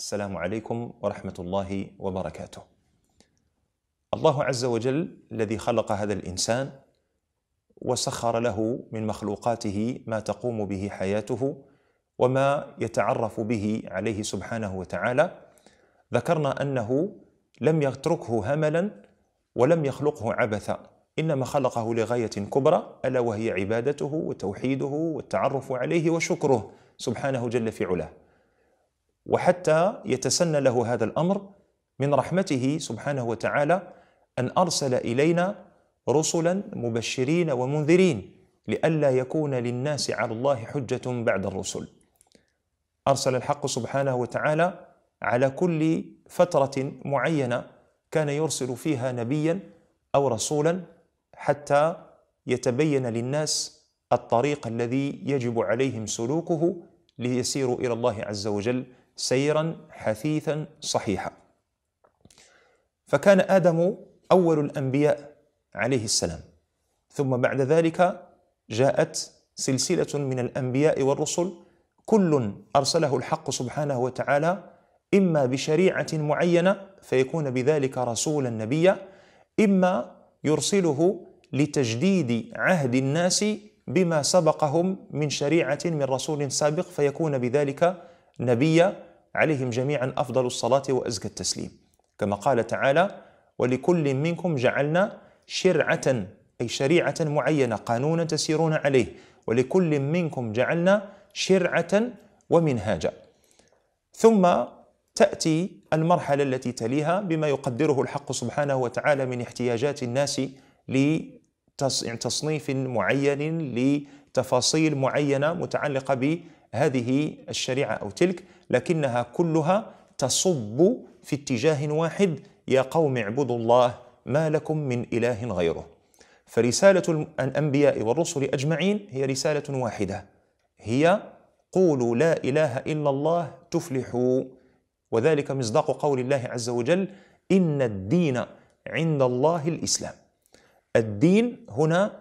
السلام عليكم ورحمه الله وبركاته. الله عز وجل الذي خلق هذا الانسان وسخر له من مخلوقاته ما تقوم به حياته وما يتعرف به عليه سبحانه وتعالى ذكرنا انه لم يتركه هملا ولم يخلقه عبثا انما خلقه لغايه كبرى الا وهي عبادته وتوحيده والتعرف عليه وشكره سبحانه جل في علاه وحتى يتسنى له هذا الامر من رحمته سبحانه وتعالى ان ارسل الينا رسلا مبشرين ومنذرين لئلا يكون للناس على الله حجه بعد الرسل. ارسل الحق سبحانه وتعالى على كل فتره معينه كان يرسل فيها نبيا او رسولا حتى يتبين للناس الطريق الذي يجب عليهم سلوكه ليسيروا الى الله عز وجل سيرا حثيثا صحيحا فكان ادم اول الانبياء عليه السلام ثم بعد ذلك جاءت سلسله من الانبياء والرسل كل ارسله الحق سبحانه وتعالى اما بشريعه معينه فيكون بذلك رسولا نبيا اما يرسله لتجديد عهد الناس بما سبقهم من شريعه من رسول سابق فيكون بذلك نبيا عليهم جميعا افضل الصلاه وازكى التسليم كما قال تعالى ولكل منكم جعلنا شرعه اي شريعه معينه قانونا تسيرون عليه ولكل منكم جعلنا شرعه ومنهاجا ثم تاتي المرحله التي تليها بما يقدره الحق سبحانه وتعالى من احتياجات الناس لتصنيف معين لتفاصيل معينه متعلقه هذه الشريعه او تلك لكنها كلها تصب في اتجاه واحد يا قوم اعبدوا الله ما لكم من اله غيره فرساله الانبياء والرسل اجمعين هي رساله واحده هي قولوا لا اله الا الله تفلحوا وذلك مصداق قول الله عز وجل ان الدين عند الله الاسلام الدين هنا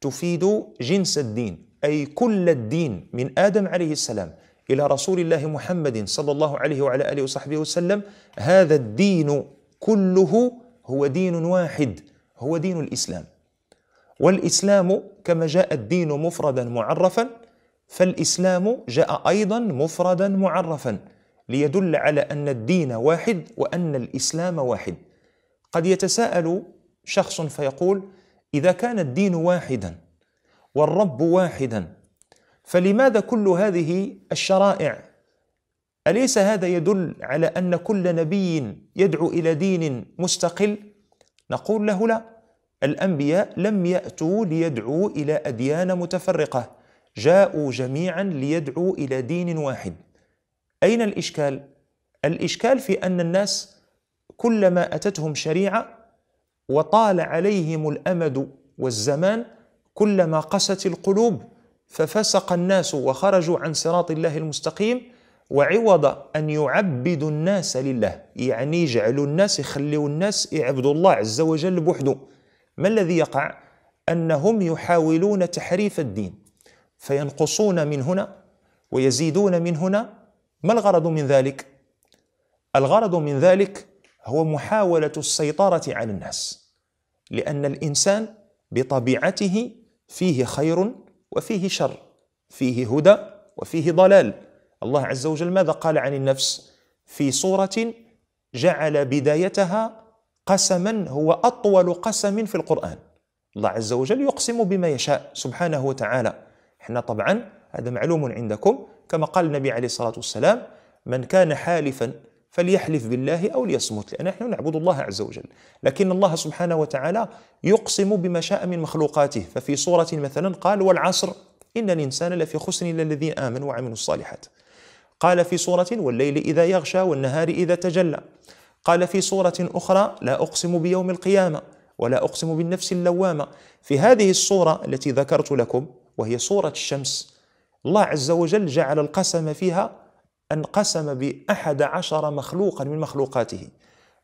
تفيد جنس الدين أي كل الدين من آدم عليه السلام إلى رسول الله محمد صلى الله عليه وعلى آله وصحبه وسلم هذا الدين كله هو دين واحد هو دين الإسلام والإسلام كما جاء الدين مفردا معرفا فالإسلام جاء أيضا مفردا معرفا ليدل على أن الدين واحد وأن الإسلام واحد قد يتساءل شخص فيقول إذا كان الدين واحدا والرب واحدا فلماذا كل هذه الشرائع اليس هذا يدل على ان كل نبي يدعو الى دين مستقل نقول له لا الانبياء لم ياتوا ليدعوا الى اديان متفرقه جاءوا جميعا ليدعوا الى دين واحد اين الاشكال الاشكال في ان الناس كلما اتتهم شريعه وطال عليهم الامد والزمان كلما قست القلوب ففسق الناس وخرجوا عن صراط الله المستقيم وعوض أن يعبدوا الناس لله يعني يجعلوا الناس يخلوا الناس يعبدوا الله عز وجل بوحده ما الذي يقع؟ أنهم يحاولون تحريف الدين فينقصون من هنا ويزيدون من هنا ما الغرض من ذلك؟ الغرض من ذلك هو محاولة السيطرة على الناس لأن الإنسان بطبيعته فيه خير وفيه شر فيه هدى وفيه ضلال الله عز وجل ماذا قال عن النفس في سورة جعل بدايتها قسما هو أطول قسم في القرآن الله عز وجل يقسم بما يشاء سبحانه وتعالى احنا طبعا هذا معلوم عندكم كما قال النبي عليه الصلاة والسلام من كان حالفا فليحلف بالله أو ليصمت لأن نحن نعبد الله عز وجل لكن الله سبحانه وتعالى يقسم بما شاء من مخلوقاته ففي سورة مثلا قال والعصر إن الإنسان لفي خسر إلا الذين آمنوا وعملوا الصالحات قال في سورة والليل إذا يغشى والنهار إذا تجلى قال في سورة أخرى لا أقسم بيوم القيامة ولا أقسم بالنفس اللوامة في هذه الصورة التي ذكرت لكم وهي صورة الشمس الله عز وجل جعل القسم فيها انقسم بأحد عشر مخلوقا من مخلوقاته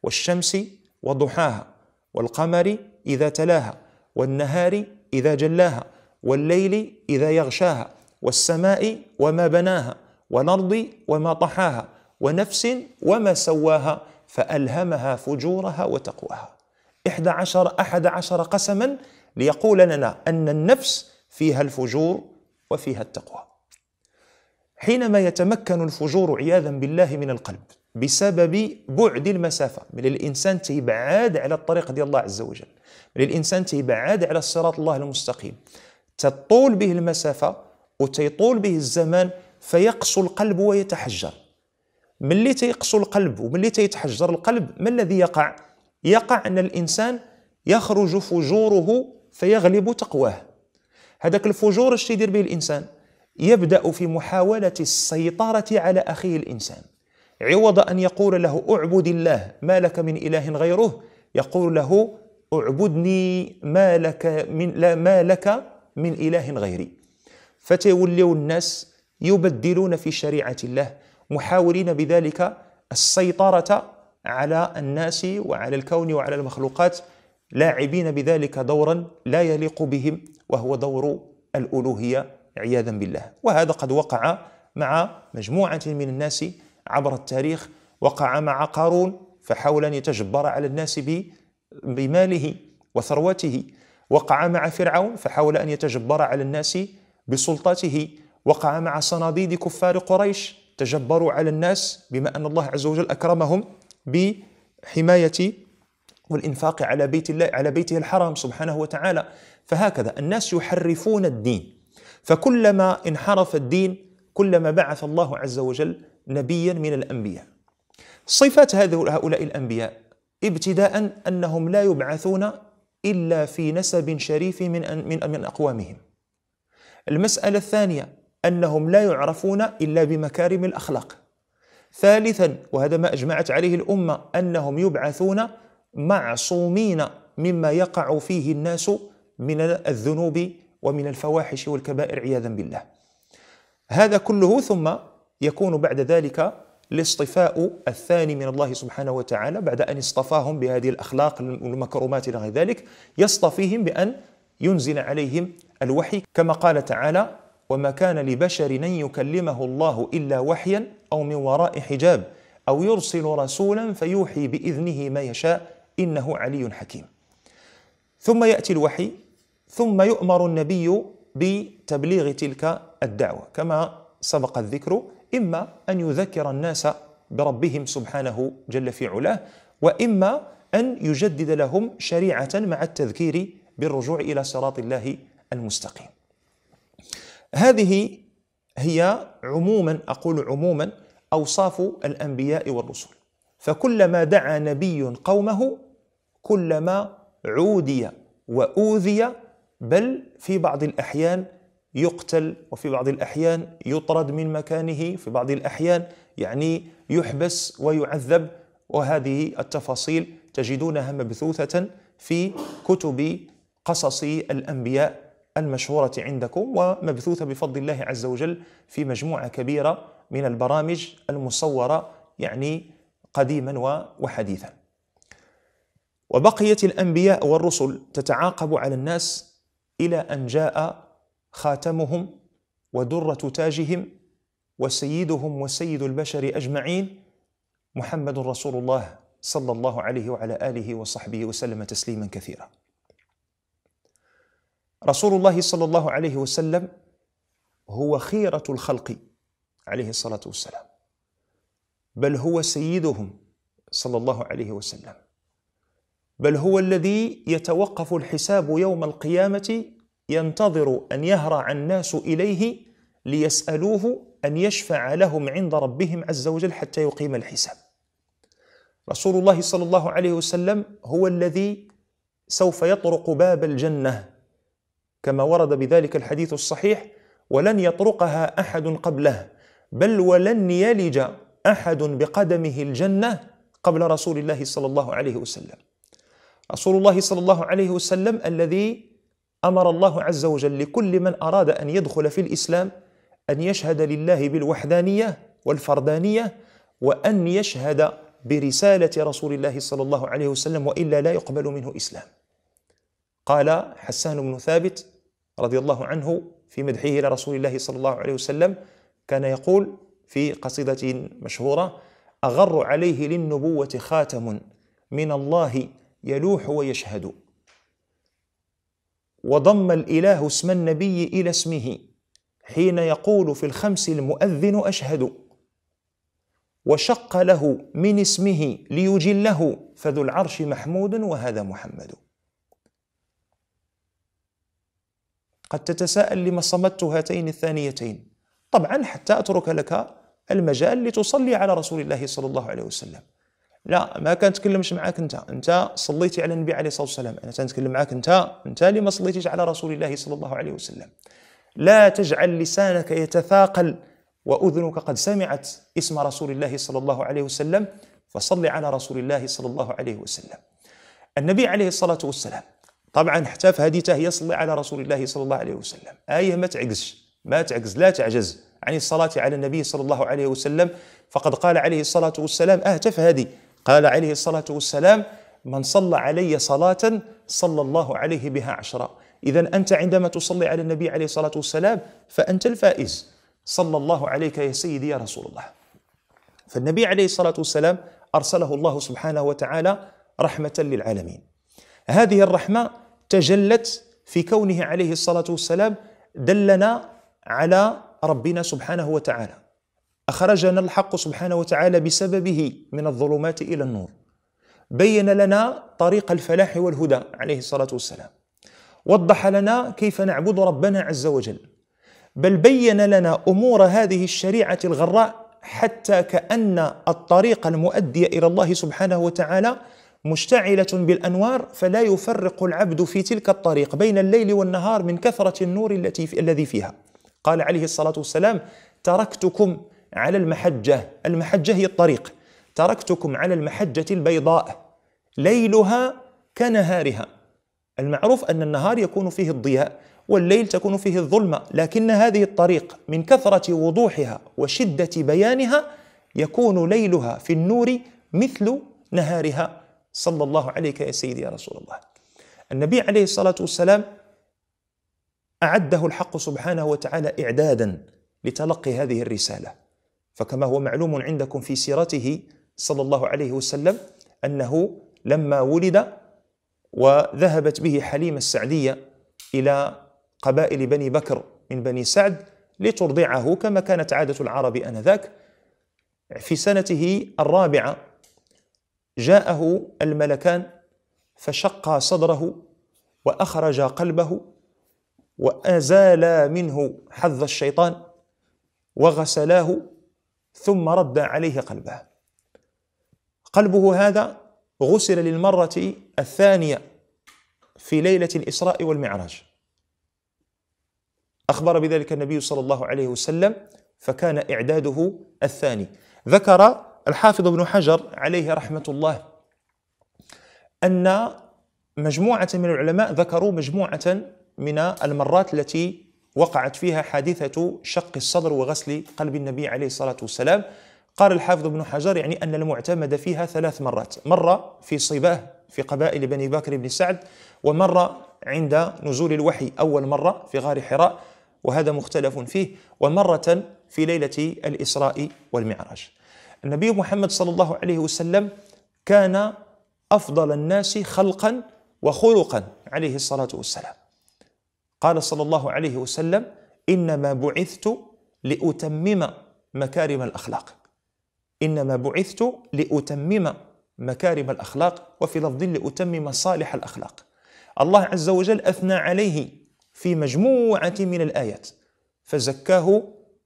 والشمس وضحاها والقمر إذا تلاها والنهار إذا جلاها والليل إذا يغشاها والسماء وما بناها والأرض وما طحاها ونفس وما سواها فألهمها فجورها وتقواها إحدى عشر أحد عشر قسما ليقول لنا أن النفس فيها الفجور وفيها التقوى حينما يتمكن الفجور عياذا بالله من القلب بسبب بعد المسافة من الإنسان تبعاد على الطريق ديال الله عز وجل من الإنسان تبعاد على الصراط الله المستقيم تطول به المسافة وتيطول به الزمان فيقسو القلب ويتحجر ملي تيقسو القلب وملي تيتحجر القلب ما الذي يقع؟ يقع أن الإنسان يخرج فجوره فيغلب تقواه هذاك الفجور اش تيدير به الإنسان؟ يبدا في محاوله السيطره على اخيه الانسان عوض ان يقول له اعبد الله ما لك من اله غيره يقول له اعبدني ما لك من لا ما لك من اله غيري فتولوا الناس يبدلون في شريعه الله محاولين بذلك السيطره على الناس وعلى الكون وعلى المخلوقات لاعبين بذلك دورا لا يليق بهم وهو دور الالوهيه عياذا بالله وهذا قد وقع مع مجموعة من الناس عبر التاريخ وقع مع قارون فحاول أن يتجبر على الناس بماله وثروته وقع مع فرعون فحاول أن يتجبر على الناس بسلطته وقع مع صناديد كفار قريش تجبروا على الناس بما أن الله عز وجل أكرمهم بحماية والإنفاق على بيت الله على بيته الحرام سبحانه وتعالى فهكذا الناس يحرفون الدين فكلما انحرف الدين كلما بعث الله عز وجل نبيا من الانبياء. صفات هؤلاء الانبياء ابتداء انهم لا يبعثون الا في نسب شريف من من من اقوامهم. المساله الثانيه انهم لا يعرفون الا بمكارم الاخلاق. ثالثا وهذا ما اجمعت عليه الامه انهم يبعثون معصومين مما يقع فيه الناس من الذنوب ومن الفواحش والكبائر عياذا بالله هذا كله ثم يكون بعد ذلك الاصطفاء الثاني من الله سبحانه وتعالى بعد ان اصطفاهم بهذه الاخلاق والمكرمات الى غير ذلك يصطفيهم بان ينزل عليهم الوحي كما قال تعالى وما كان لبشر ان يكلمه الله الا وحيا او من وراء حجاب او يرسل رسولا فيوحي باذنه ما يشاء انه علي حكيم ثم ياتي الوحي ثم يؤمر النبي بتبليغ تلك الدعوه كما سبق الذكر اما ان يذكر الناس بربهم سبحانه جل في علاه واما ان يجدد لهم شريعه مع التذكير بالرجوع الى صراط الله المستقيم. هذه هي عموما اقول عموما اوصاف الانبياء والرسل فكلما دعا نبي قومه كلما عودي واوذي بل في بعض الأحيان يقتل وفي بعض الأحيان يطرد من مكانه في بعض الأحيان يعني يحبس ويعذب وهذه التفاصيل تجدونها مبثوثة في كتب قصص الأنبياء المشهورة عندكم ومبثوثة بفضل الله عز وجل في مجموعة كبيرة من البرامج المصورة يعني قديما وحديثا وبقيت الأنبياء والرسل تتعاقب على الناس إلى أن جاء خاتمهم ودرة تاجهم وسيدهم وسيد البشر أجمعين محمد رسول الله صلى الله عليه وعلى آله وصحبه وسلم تسليما كثيرا رسول الله صلى الله عليه وسلم هو خيرة الخلق عليه الصلاة والسلام بل هو سيدهم صلى الله عليه وسلم بل هو الذي يتوقف الحساب يوم القيامه ينتظر ان يهرع الناس اليه ليسالوه ان يشفع لهم عند ربهم عز وجل حتى يقيم الحساب. رسول الله صلى الله عليه وسلم هو الذي سوف يطرق باب الجنه كما ورد بذلك الحديث الصحيح ولن يطرقها احد قبله بل ولن يلج احد بقدمه الجنه قبل رسول الله صلى الله عليه وسلم. رسول الله صلى الله عليه وسلم الذي امر الله عز وجل لكل من اراد ان يدخل في الاسلام ان يشهد لله بالوحدانيه والفردانيه وان يشهد برساله رسول الله صلى الله عليه وسلم والا لا يقبل منه اسلام. قال حسان بن ثابت رضي الله عنه في مدحه لرسول الله صلى الله عليه وسلم كان يقول في قصيده مشهوره اغر عليه للنبوه خاتم من الله يلوح ويشهد وضم الاله اسم النبي الى اسمه حين يقول في الخمس المؤذن اشهد وشق له من اسمه ليجله فذو العرش محمود وهذا محمد قد تتساءل لما صمت هاتين الثانيتين طبعا حتى اترك لك المجال لتصلي على رسول الله صلى الله عليه وسلم لا ما كنتكلمش معاك انت انت صليتي على النبي عليه الصلاه والسلام انا تنتكلم معاك انت انت اللي ما صليتيش على رسول الله صلى الله عليه وسلم لا تجعل لسانك يتثاقل واذنك قد سمعت اسم رسول الله صلى الله عليه وسلم فصل على رسول الله صلى الله عليه وسلم النبي عليه الصلاه والسلام طبعا حتى في هي صلي على رسول الله صلى الله عليه وسلم ايه ما تعجزش ما تعجز لا تعجز عن الصلاه على النبي صلى الله عليه وسلم فقد قال عليه الصلاه والسلام اهتف هذه قال عليه الصلاة والسلام من صلى علي صلاة صلى الله عليه بها عشرة إذا أنت عندما تصلي على النبي عليه الصلاة والسلام فأنت الفائز صلى الله عليك يا سيدي يا رسول الله فالنبي عليه الصلاة والسلام أرسله الله سبحانه وتعالى رحمة للعالمين هذه الرحمة تجلت في كونه عليه الصلاة والسلام دلنا على ربنا سبحانه وتعالى أخرجنا الحق سبحانه وتعالى بسببه من الظلمات إلى النور بين لنا طريق الفلاح والهدى عليه الصلاة والسلام وضح لنا كيف نعبد ربنا عز وجل بل بين لنا أمور هذه الشريعة الغراء حتى كأن الطريق المؤدي إلى الله سبحانه وتعالى مشتعلة بالأنوار فلا يفرق العبد في تلك الطريق بين الليل والنهار من كثرة النور التي في الذي فيها قال عليه الصلاة والسلام تركتكم على المحجة المحجة هي الطريق تركتكم على المحجة البيضاء ليلها كنهارها المعروف أن النهار يكون فيه الضياء والليل تكون فيه الظلمة لكن هذه الطريق من كثرة وضوحها وشدة بيانها يكون ليلها في النور مثل نهارها صلى الله عليك يا سيدي يا رسول الله النبي عليه الصلاة والسلام أعده الحق سبحانه وتعالى إعدادا لتلقي هذه الرسالة فكما هو معلوم عندكم في سيرته صلى الله عليه وسلم انه لما ولد وذهبت به حليمه السعديه الى قبائل بني بكر من بني سعد لترضعه كما كانت عاده العرب انذاك في سنته الرابعه جاءه الملكان فشقا صدره واخرجا قلبه وازالا منه حظ الشيطان وغسلاه ثم رد عليه قلبه قلبه هذا غسل للمرة الثانية في ليلة الإسراء والمعراج أخبر بذلك النبي صلى الله عليه وسلم فكان إعداده الثاني ذكر الحافظ ابن حجر عليه رحمة الله أن مجموعة من العلماء ذكروا مجموعة من المرات التي وقعت فيها حادثة شق الصدر وغسل قلب النبي عليه الصلاة والسلام قال الحافظ ابن حجر يعني أن المعتمد فيها ثلاث مرات مرة في صباه في قبائل بني بكر بن سعد ومرة عند نزول الوحي أول مرة في غار حراء وهذا مختلف فيه ومرة في ليلة الإسراء والمعراج النبي محمد صلى الله عليه وسلم كان أفضل الناس خلقا وخلقا عليه الصلاة والسلام قال صلى الله عليه وسلم إنما بعثت لأتمم مكارم الأخلاق إنما بعثت لأتمم مكارم الأخلاق وفي لفظ لأتمم صالح الأخلاق الله عز وجل أثنى عليه في مجموعة من الآيات فزكاه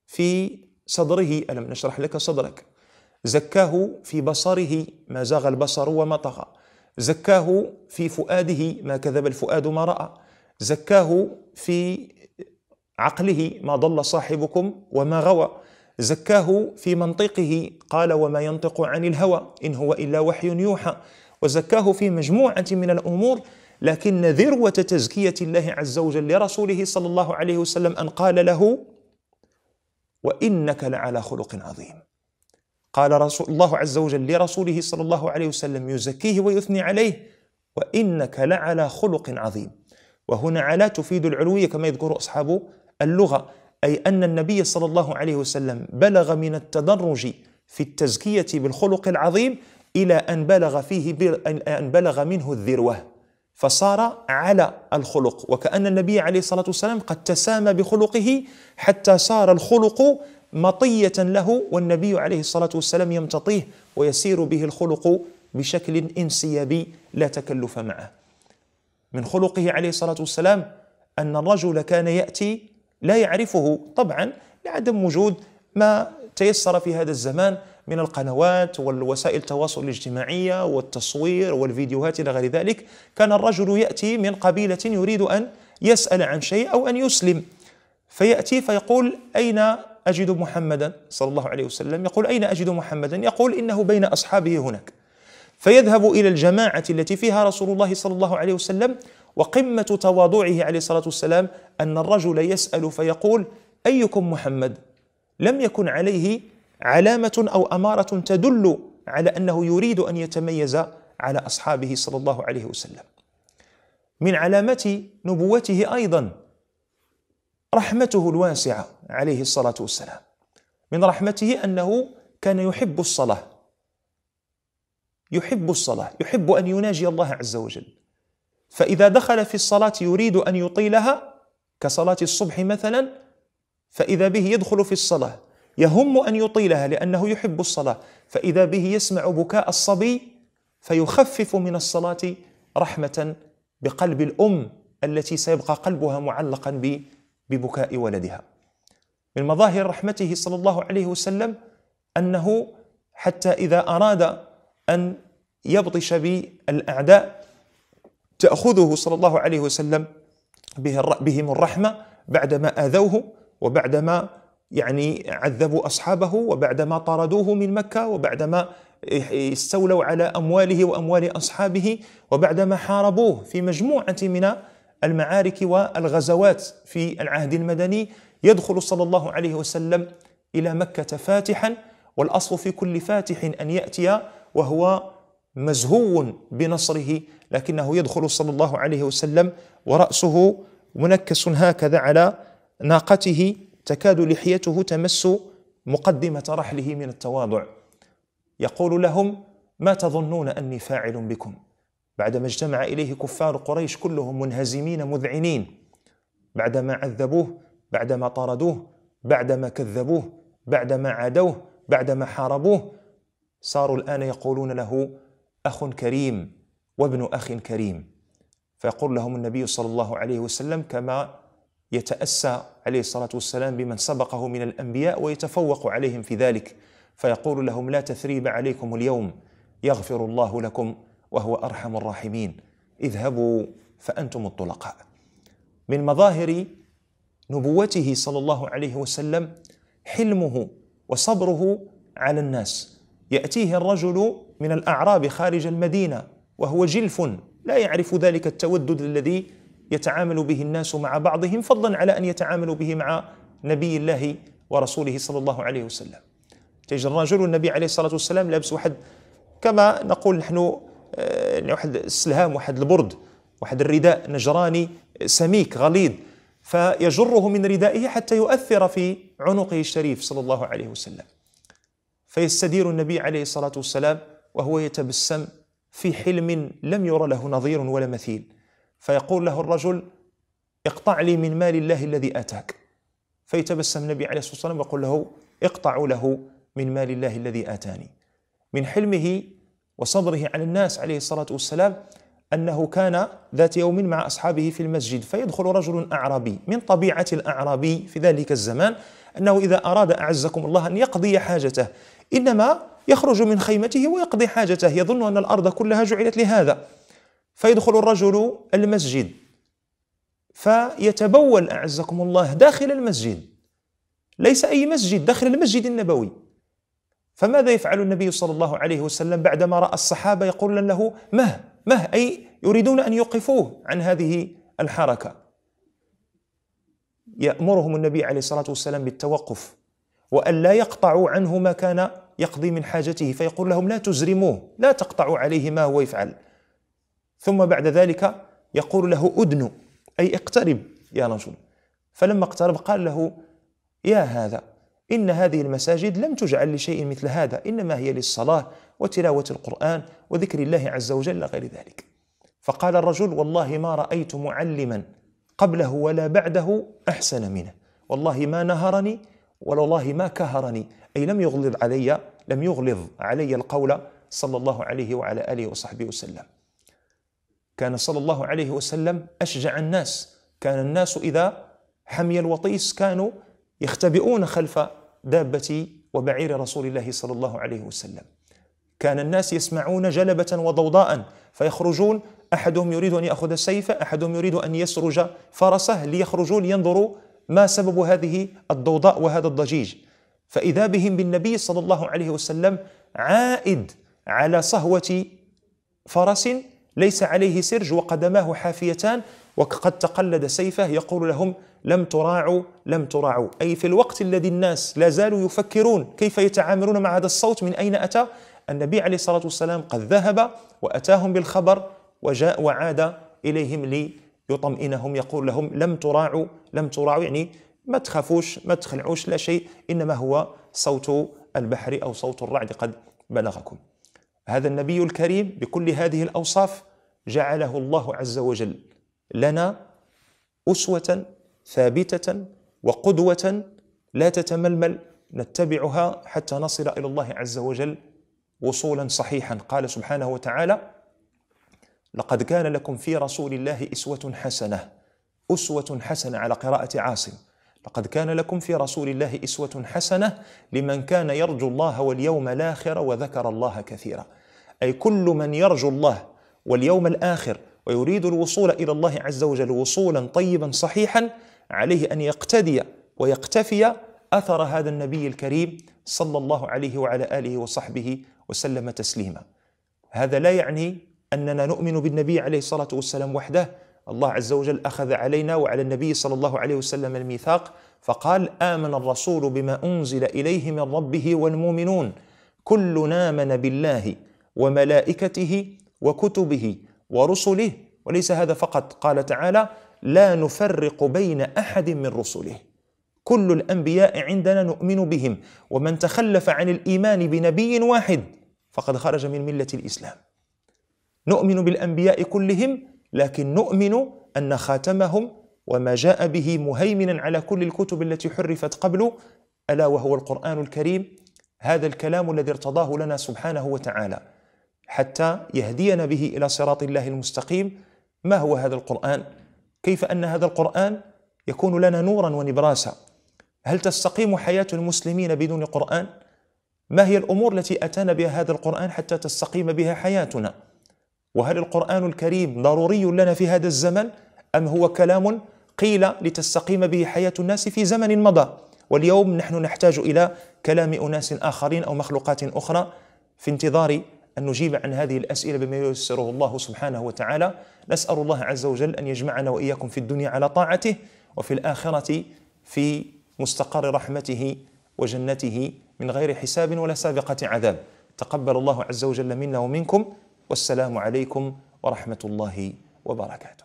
في صدره ألم نشرح لك صدرك زكاه في بصره ما زاغ البصر وما طغى زكاه في فؤاده ما كذب الفؤاد ما رأى زكاه في عقله ما ضل صاحبكم وما غوى زكاه في منطقه قال وما ينطق عن الهوى ان هو الا وحي يوحى وزكاه في مجموعه من الامور لكن ذروه تزكيه الله عز وجل لرسوله صلى الله عليه وسلم ان قال له وانك لعلى خلق عظيم قال رسول الله عز وجل لرسوله صلى الله عليه وسلم يزكيه ويثني عليه وانك لعلى خلق عظيم وهنا علا تفيد العلوية كما يذكر أصحاب اللغة أي أن النبي صلى الله عليه وسلم بلغ من التدرج في التزكية بالخلق العظيم إلى أن بلغ فيه أن بلغ منه الذروة فصار على الخلق وكأن النبي عليه الصلاة والسلام قد تسامى بخلقه حتى صار الخلق مطية له والنبي عليه الصلاة والسلام يمتطيه ويسير به الخلق بشكل انسيابي لا تكلف معه من خلقه عليه الصلاه والسلام ان الرجل كان ياتي لا يعرفه طبعا لعدم وجود ما تيسر في هذا الزمان من القنوات والوسائل التواصل الاجتماعيه والتصوير والفيديوهات الى غير ذلك كان الرجل ياتي من قبيله يريد ان يسال عن شيء او ان يسلم فياتي فيقول اين اجد محمدا صلى الله عليه وسلم يقول اين اجد محمدا يقول انه بين اصحابه هناك فيذهب الى الجماعه التي فيها رسول الله صلى الله عليه وسلم وقمه تواضعه عليه الصلاه والسلام ان الرجل يسال فيقول ايكم محمد لم يكن عليه علامه او اماره تدل على انه يريد ان يتميز على اصحابه صلى الله عليه وسلم من علامه نبوته ايضا رحمته الواسعه عليه الصلاه والسلام من رحمته انه كان يحب الصلاه يحب الصلاة يحب أن يناجي الله عز وجل فإذا دخل في الصلاة يريد أن يطيلها كصلاة الصبح مثلا فإذا به يدخل في الصلاة يهم أن يطيلها لأنه يحب الصلاة فإذا به يسمع بكاء الصبي فيخفف من الصلاة رحمة بقلب الأم التي سيبقى قلبها معلقا ببكاء ولدها من مظاهر رحمته صلى الله عليه وسلم أنه حتى إذا أراد أن يبطش بالأعداء تأخذه صلى الله عليه وسلم بهم الرحمة بعدما آذوه وبعدما يعني عذبوا أصحابه وبعدما طردوه من مكة وبعدما استولوا على أمواله وأموال أصحابه وبعدما حاربوه في مجموعة من المعارك والغزوات في العهد المدني يدخل صلى الله عليه وسلم إلى مكة فاتحا والأصل في كل فاتح أن يأتي وهو مزهو بنصره لكنه يدخل صلى الله عليه وسلم ورأسه منكس هكذا على ناقته تكاد لحيته تمس مقدمة رحله من التواضع يقول لهم ما تظنون أني فاعل بكم بعدما اجتمع إليه كفار قريش كلهم منهزمين مذعنين بعدما عذبوه بعدما طردوه بعدما كذبوه بعدما عادوه بعدما حاربوه صاروا الآن يقولون له اخ كريم وابن اخ كريم فيقول لهم النبي صلى الله عليه وسلم كما يتاسى عليه الصلاه والسلام بمن سبقه من الانبياء ويتفوق عليهم في ذلك فيقول لهم لا تثريب عليكم اليوم يغفر الله لكم وهو ارحم الراحمين اذهبوا فانتم الطلقاء من مظاهر نبوته صلى الله عليه وسلم حلمه وصبره على الناس يأتيه الرجل من الأعراب خارج المدينة وهو جلف لا يعرف ذلك التودد الذي يتعامل به الناس مع بعضهم فضلا على أن يتعاملوا به مع نبي الله ورسوله صلى الله عليه وسلم تجد الرجل النبي عليه الصلاة والسلام لابس واحد كما نقول نحن آه، واحد السلهام واحد البرد واحد الرداء نجراني سميك غليظ فيجره من ردائه حتى يؤثر في عنقه الشريف صلى الله عليه وسلم فيستدير النبي عليه الصلاة والسلام وهو يتبسم في حلم لم ير له نظير ولا مثيل فيقول له الرجل اقطع لي من مال الله الذي آتاك فيتبسم النبي عليه الصلاة والسلام ويقول له اقطع له من مال الله الذي آتاني من حلمه وصبره على الناس عليه الصلاة والسلام أنه كان ذات يوم مع أصحابه في المسجد فيدخل رجل أعرابي من طبيعة الأعرابي في ذلك الزمان أنه إذا أراد أعزكم الله أن يقضي حاجته إنما يخرج من خيمته ويقضي حاجته يظن أن الأرض كلها جعلت لهذا فيدخل الرجل المسجد فيتبول أعزكم الله داخل المسجد ليس أي مسجد داخل المسجد النبوي فماذا يفعل النبي صلى الله عليه وسلم بعدما راى الصحابه يقول له مه مه اي يريدون ان يوقفوه عن هذه الحركه يامرهم النبي عليه الصلاه والسلام بالتوقف وان لا يقطعوا عنه ما كان يقضي من حاجته فيقول لهم لا تزرموه لا تقطعوا عليه ما هو يفعل ثم بعد ذلك يقول له ادن اي اقترب يا رجل فلما اقترب قال له يا هذا إن هذه المساجد لم تجعل لشيء مثل هذا إنما هي للصلاة وتلاوة القرآن وذكر الله عز وجل غير ذلك فقال الرجل والله ما رأيت معلما قبله ولا بعده أحسن منه والله ما نهرني والله ما كهرني أي لم يغلظ علي لم يغلظ علي القول صلى الله عليه وعلى آله وصحبه وسلم كان صلى الله عليه وسلم أشجع الناس كان الناس إذا حمي الوطيس كانوا يختبئون خلف دابة وبعير رسول الله صلى الله عليه وسلم كان الناس يسمعون جلبة وضوضاء فيخرجون أحدهم يريد أن يأخذ السيف أحدهم يريد أن يسرج فرسه ليخرجوا لينظروا ما سبب هذه الضوضاء وهذا الضجيج فإذا بهم بالنبي صلى الله عليه وسلم عائد على صهوة فرس ليس عليه سرج وقدماه حافيتان وقد تقلد سيفه يقول لهم لم تراعوا لم تراعوا أي في الوقت الذي الناس لا زالوا يفكرون كيف يتعاملون مع هذا الصوت من أين أتى النبي عليه الصلاة والسلام قد ذهب وأتاهم بالخبر وجاء وعاد إليهم ليطمئنهم يقول لهم لم تراعوا لم تراعوا يعني ما تخافوش ما تخلعوش لا شيء إنما هو صوت البحر أو صوت الرعد قد بلغكم هذا النبي الكريم بكل هذه الأوصاف جعله الله عز وجل لنا أسوة ثابته وقدوه لا تتململ نتبعها حتى نصل الى الله عز وجل وصولا صحيحا قال سبحانه وتعالى لقد كان لكم في رسول الله اسوه حسنه اسوه حسنه على قراءه عاصم لقد كان لكم في رسول الله اسوه حسنه لمن كان يرجو الله واليوم الاخر وذكر الله كثيرا اي كل من يرجو الله واليوم الاخر ويريد الوصول الى الله عز وجل وصولا طيبا صحيحا عليه ان يقتدي ويقتفي اثر هذا النبي الكريم صلى الله عليه وعلى اله وصحبه وسلم تسليما. هذا لا يعني اننا نؤمن بالنبي عليه الصلاه والسلام وحده، الله عز وجل اخذ علينا وعلى النبي صلى الله عليه وسلم الميثاق فقال: امن الرسول بما انزل اليه من ربه والمؤمنون كلنا امن بالله وملائكته وكتبه ورسله وليس هذا فقط قال تعالى: لا نفرق بين احد من رسله كل الانبياء عندنا نؤمن بهم ومن تخلف عن الايمان بنبي واحد فقد خرج من مله الاسلام نؤمن بالانبياء كلهم لكن نؤمن ان خاتمهم وما جاء به مهيمنا على كل الكتب التي حرفت قبله الا وهو القران الكريم هذا الكلام الذي ارتضاه لنا سبحانه وتعالى حتى يهدينا به الى صراط الله المستقيم ما هو هذا القران كيف ان هذا القران يكون لنا نورا ونبراسا هل تستقيم حياه المسلمين بدون قران ما هي الامور التي اتانا بها هذا القران حتى تستقيم بها حياتنا وهل القران الكريم ضروري لنا في هذا الزمن ام هو كلام قيل لتستقيم به حياه الناس في زمن مضى واليوم نحن نحتاج الى كلام اناس اخرين او مخلوقات اخرى في انتظار أن نجيب عن هذه الأسئلة بما ييسره الله سبحانه وتعالى نسأل الله عز وجل أن يجمعنا وإياكم في الدنيا على طاعته وفي الآخرة في مستقر رحمته وجنته من غير حساب ولا سابقة عذاب تقبل الله عز وجل منا ومنكم والسلام عليكم ورحمة الله وبركاته